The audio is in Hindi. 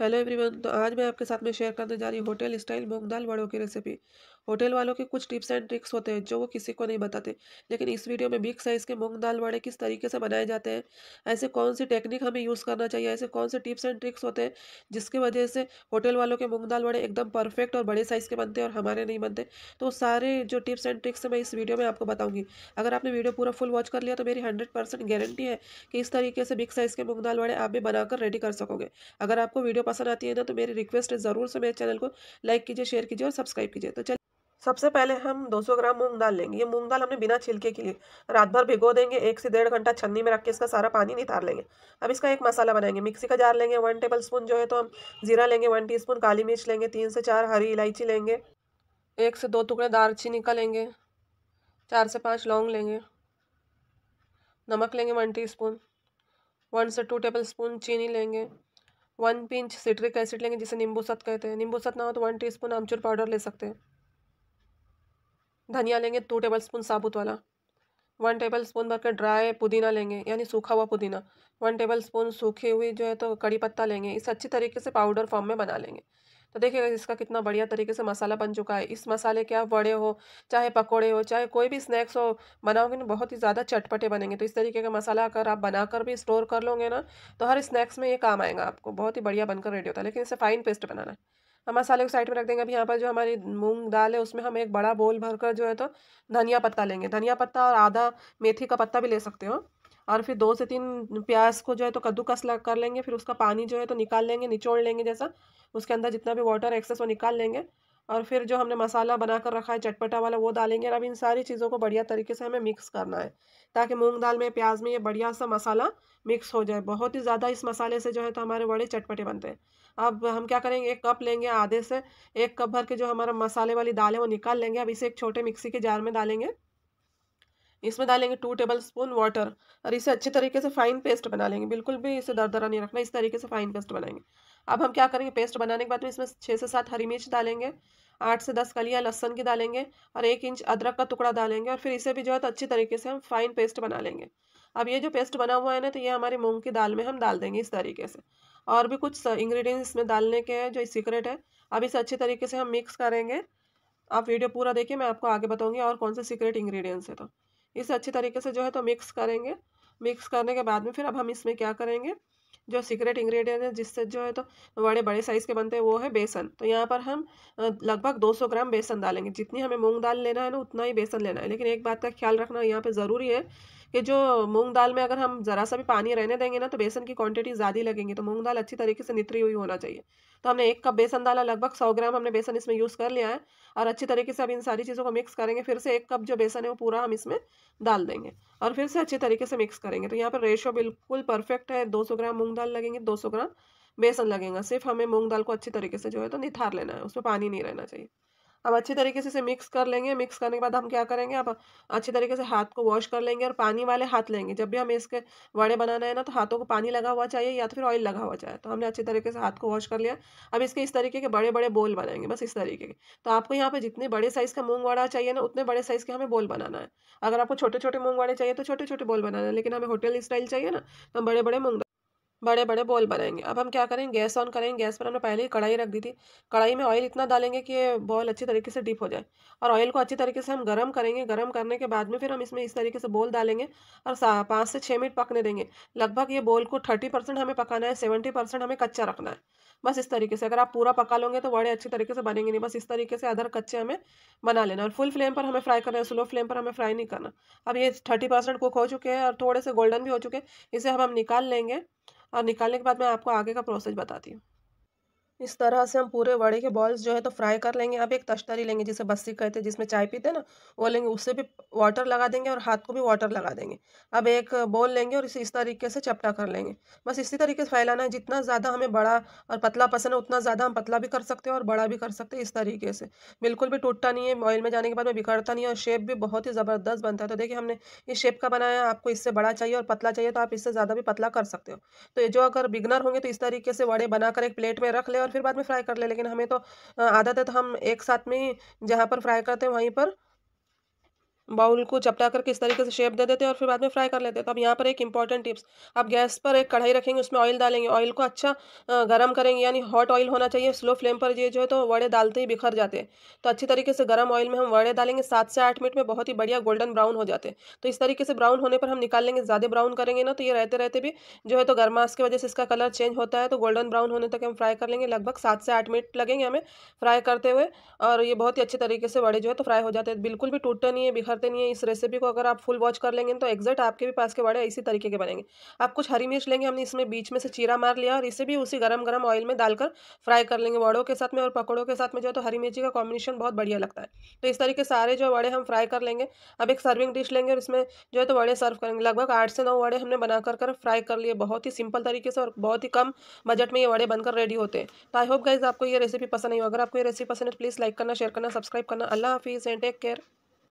हेलो एवरीवन तो आज मैं आपके साथ में शेयर करने जा रही हूँ होटल स्टाइल मूंग दाल बड़ों की रेसिपी होटल वालों के कुछ टिप्स एंड ट्रिक्स होते हैं जो वो किसी को नहीं बताते लेकिन इस वीडियो में बिग साइज़ के मूंग दाल वड़े किस तरीके से बनाए जाते हैं ऐसे कौन सी टेक्निक हमें यूज़ करना चाहिए ऐसे कौन से टिप्स एंड ट्रिक्स होते हैं जिसके वजह से होटल वालों के मूंग दाल वड़े एकदम परफेक्ट और बड़े साइज़ के बनते हैं और हमारे नहीं बनते तो सारे जो टिप्स एंड ट्रिक्स मैं इस वीडियो में आपको बताऊँगी अगर आपने वीडियो पूरा फुल वॉच कर लिया तो मेरी हंड्रेड गारंटी है कि इस तरीके से बिग साइज़ के मूंग दाल वड़े आप भी बनाकर रेडी कर सकोगे अगर आपको वीडियो पसंद आती है ना तो मेरी रिक्वेस्ट है ज़रूर से मेरे चैनल को लाइक कीजिए शेयर कीजिए और सब्सक्राइब कीजिए तो चलिए सबसे पहले हम 200 ग्राम मूंग दाल लेंगे ये मूंग दाल हमने बिना छिलके के लिए रात भर भिगो देंगे एक से डेढ़ घंटा छन्नी में रख के इसका सारा पानी नितार लेंगे अब इसका एक मसाला बनाएंगे मिक्सी का जार लेंगे वन टेबल स्पून जो है तो हम जीरा लेंगे वन टी स्पून काली मिर्च लेंगे तीन से चार हरी इलायची लेंगे एक से दो टुकड़े दारचीनी का लेंगे चार से पाँच लौंग लेंगे नमक लेंगे वन टी स्पून वन से टू टेबल स्पून चीनी लेंगे वन पिंच सिट्रिक एसिड लेंगे जिसे नींबू सत कहते हैं नींबू सत ना हो तो वन टीस्पून आमचूर पाउडर ले सकते हैं धनिया लेंगे टू टेबल स्पून साबुत वाला वन टेबल स्पून भर के ड्राई पुदीना लेंगे यानी सूखा हुआ पुदीना वन टेबल स्पून सूखी हुई जो है तो कड़ी पत्ता लेंगे इसे अच्छी तरीके से पाउडर फॉर्म में बना लेंगे तो देखिएगा इसका कितना बढ़िया तरीके से मसाला बन चुका है इस मसाले के आप बड़े हो चाहे पकोड़े हो चाहे कोई भी स्नैक्स हो बनाओगे ना बहुत ही ज़्यादा चटपटे बनेंगे तो इस तरीके का मसाला अगर आप बनाकर भी स्टोर कर लोगे ना तो हर स्नैक्स में ये काम आएगा आपको बहुत ही बढ़िया बनकर रेडी होता है लेकिन इसे फ़ाइन पेस्ट बनाना है हम मसाले को साइड में रख देंगे अभी यहाँ पर जो हमारी मूंग दाल है उसमें हम एक बड़ा बोल भर कर जो है तो धनिया पत्ता लेंगे धनिया पत्ता और आधा मेथी का पत्ता भी ले सकते हो और फिर दो से तीन प्याज को जो है तो कद्दूकस कर लेंगे फिर उसका पानी जो है तो निकाल लेंगे निचोड़ लेंगे जैसा उसके अंदर जितना भी वाटर एक्सेस वो निकाल लेंगे और फिर जो हमने मसाला बना कर रखा है चटपटा वाला वो डालेंगे और अब इन सारी चीज़ों को बढ़िया तरीके से हमें मिक्स करना है ताकि मूंग दाल में प्याज में ये बढ़िया सा मसाला मिक्स हो जाए बहुत ही ज़्यादा इस मसाले से जो है तो हमारे बड़े चटपटे बनते हैं अब हम क्या करेंगे एक कप लेंगे आधे से एक कप भर के जो हमारा मसाले वाली दाल है वो निकाल लेंगे अब इसे एक छोटे मिक्सी के जार में डालेंगे इसमें डालेंगे टू टेबल स्पून वाटर और इसे अच्छे तरीके से फाइन पेस्ट बना लेंगे बिल्कुल भी इसे दरदरा नहीं रखना इस तरीके से फाइन पेस्ट बनाएंगे अब हम क्या करेंगे पेस्ट बनाने के बाद में तो इसमें छः से सात हरी मिर्च डालेंगे आठ से दस कलियाँ लहसन की डालेंगे और एक इंच अदरक का टुकड़ा डालेंगे और फिर इसे भी जो है तो अच्छी तरीके से हम फाइन पेस्ट बना लेंगे अब ये जो पेस्ट बना हुआ है ना तो ये हमारी मूंग की दाल में हम डाल देंगे इस तरीके से और भी कुछ इंग्रेडिएंट्स इसमें डालने के हैं जो सीक्रेट है अब इसे अच्छी तरीके से हम मिक्स करेंगे आप वीडियो पूरा देखिए मैं आपको आगे बताऊँगी और कौन से सीक्रेट इंग्रेडिएंट्स है तो इसे अच्छी तरीके से जो है तो मिक्स करेंगे मिक्स करने के बाद में फिर अब हम इसमें क्या करेंगे जो सीक्रेट इंग्रेडिएंट है जिससे जो है तो बड़े बड़े साइज़ के बनते हैं वो है बेसन तो यहाँ पर हम लगभग 200 ग्राम बेसन डालेंगे जितनी हमें मूंग दाल लेना है ना उतना ही बेसन लेना है लेकिन एक बात का ख्याल रखना यहाँ पर ज़रूरी है कि जो मूंग दाल में अगर हम ज़रा सा भी पानी रहने देंगे ना तो बेसन की क्वांटिटी ज़्यादा लगेंगी तो मूंग दाल अच्छी तरीके से नितरी हुई होना चाहिए तो हमने एक कप बेसन डाला लगभग सौ ग्राम हमने बेसन इसमें यूज़ कर लिया है और अच्छी तरीके से अब इन सारी चीज़ों को मिक्स करेंगे फिर से एक कप जो बेसन है वो पूरा हम इसमें डाल देंगे और फिर से अच्छी तरीके से मिक्स करेंगे तो यहाँ पर रेशो बिल्कुल परफेक्ट है दो ग्राम मूँग दाल लगेंगे दो ग्राम बेसन लगेगा सिर्फ हमें मूँग दाल को अच्छी तरीके से जो है तो निथार लेना है उसमें पानी नहीं रहना चाहिए अब अच्छे तरीके से इसे मिक्स कर लेंगे मिक्स करने के बाद हम क्या करेंगे अब अच्छे तरीके से हाथ को वॉश कर लेंगे और पानी वाले हाथ लेंगे जब भी हमें इसके वड़े बनाना है ना तो हाथों को पानी लगा हुआ चाहिए या तो फिर ऑयल लगा हुआ चाहिए तो हमने अच्छे तरीके से हाथ को वॉश कर लिया अब इसके इस तरीके के बड़े बड़े बोल बनाएंगे बस इस तरीके के तो आपको यहाँ पर जितने बड़े साइज़ का मूंग वड़ा चाहिए ना उतने बड़े साइज़ के हमें बोल बनाना है अगर आपको छोटे छोटे मूंग वड़े चाहिए तो छोटे छोटे बोल बनाना है लेकिन हमें होटल स्टाइल चाहिए ना तो हम बड़े बड़े मूंग बड़े बड़े बॉल बनाएंगे अब हम क्या करेंगे गैस ऑन करेंगे गैस पर हमने पहले ही कढ़ाई रख दी थी कढ़ाई में ऑयल इतना डालेंगे कि ये बॉल अच्छी तरीके से डीप हो जाए और ऑयल को अच्छी तरीके से हम गर्म करेंगे गर्म करने के बाद में फिर हम इसमें इस तरीके से बॉल डालेंगे और पाँच से छः मिनट पकने देंगे लगभग ये बॉल को थर्टी परसेंट हमें पकाना है सेवेंटी परसेंट हमें कच्चा रखना है बस इस तरीके से अगर आप पूरा पका लोगे तो बड़े अच्छी तरीके से बनेंगे नहीं बस इस तरीके से अदर कच्चे हमें बना लेना और फुल फ्लेम पर हमें फ्राई करना है स्लो फ्लेम पर हमें फ्राई नहीं करना अब ये थर्टी परसेंट कुक हो चुके हैं और थोड़े से गोल्डन भी हो चुके हैं इसे हम हम निकाल लेंगे और निकालने के बाद मैं आपको आगे का प्रोसेस बताती हूँ इस तरह से हम पूरे वड़े के बॉल्स जो है तो फ्राई कर लेंगे आप एक तश्तरी लेंगे जिसे बस्सी कहते हैं जिसमें चाय पीते हैं ना वो लेंगे उससे भी वाटर लगा देंगे और हाथ को भी वाटर लगा देंगे अब एक बॉल लेंगे और इसे इस तरीके से चपटा कर लेंगे बस इसी तरीके से फैलाना है जितना ज़्यादा हमें बड़ा और पतला पसंद है उतना ज़्यादा हम पतला भी कर सकते हैं और बड़ा भी कर सकते हैं इस तरीके से बिल्कुल भी टूटता नहीं है ऑयल में जाने के बाद में बिगड़ता नहीं है और शेप भी बहुत ही ज़बरदस्त बनता है तो देखिए हमने इस शेप का बनाया आपको इससे बड़ा चाहिए और पतला चाहिए तो आप इससे ज़्यादा भी पतला कर सकते हो तो ये जो अगर बिगनर होंगे तो इस तरीके से वड़े बनाकर एक प्लेट में रख ले और फिर बाद में फ्राई कर ले लेकिन हमें तो आदत है तो हम एक साथ में ही जहाँ पर फ्राई करते हैं वहीं पर बाउल को चपटा करके किस तरीके से शेप दे देते हैं और फिर बाद में फ्राई कर लेते हैं तो अब यहाँ पर एक इंपॉर्टेंट टिप्स आप गैस पर एक कढ़ाई रखेंगे उसमें ऑयल डालेंगे ऑयल को अच्छा गर्म करेंगे यानी हॉट ऑयल होना चाहिए स्लो फ्लेम पर ये जो है तो वड़े डालते ही बिखर जाते हैं तो अच्छी तरीके से गर्म ऑयल में हम वड़े डालेंगे सात से आठ मिनट में बहुत ही बढ़िया गोल्डन ब्राउन हो जाते हैं तो इस तरीके से ब्राउन होने पर हम निकाल लेंगे ज़्यादा ब्राउन करेंगे ना तो ये रहते रहते भी जो है तो गर्माश की वजह से इसका कलर चेंज होता है तो गोल्डन ब्राउन होने तक हम फ्राई कर लेंगे लगभग सात से आठ मिनट लगेंगे हमें फ्राई करते हुए और ये बहुत ही अच्छे तरीके से वड़े जो है तो फ्राई हो जाते हैं बिल्कुल भी टूटते नहीं है बिखर करते नहीं है इस रेसिपी को अगर आप फुल वॉच कर लेंगे तो एग्जैक्ट आपके भी पास के बड़े इसी तरीके के बनेंगे आप कुछ हरी मिर्च लेंगे हमने इसमें बीच में से चीरा मार लिया और इसे भी उसी गर्म गर्म ऑयल में डालकर फ्राई कर लेंगे वड़ों के साथ में और पकौड़ों के साथ में जो है तो हरी मिर्ची का कॉम्बिनेशन बहुत बढ़िया लगता है तो इस तरीके सारे जो वड़े हम फ्राई कर लेंगे अब एक सर्विंग डिश लेंगे और इसमें जो है तो वड़े सर्व करेंगे लगभग आठ से नौ वड़े हमने बना कर फ्राई कर लिए बहुत ही सिंपल तरीके से और बहुत ही कम बजट में ये वड़े बनकर रेडी होते हैं तो आई होप गाइज आपको ये रेसिपी पसंद नहीं हो अगर आपको ये रेसिपी पसंद है प्लीज़ तो लाइक करना शेयर करना सब्सक्राइब करना अल्लाह हाफिज़ एंड टेक केयर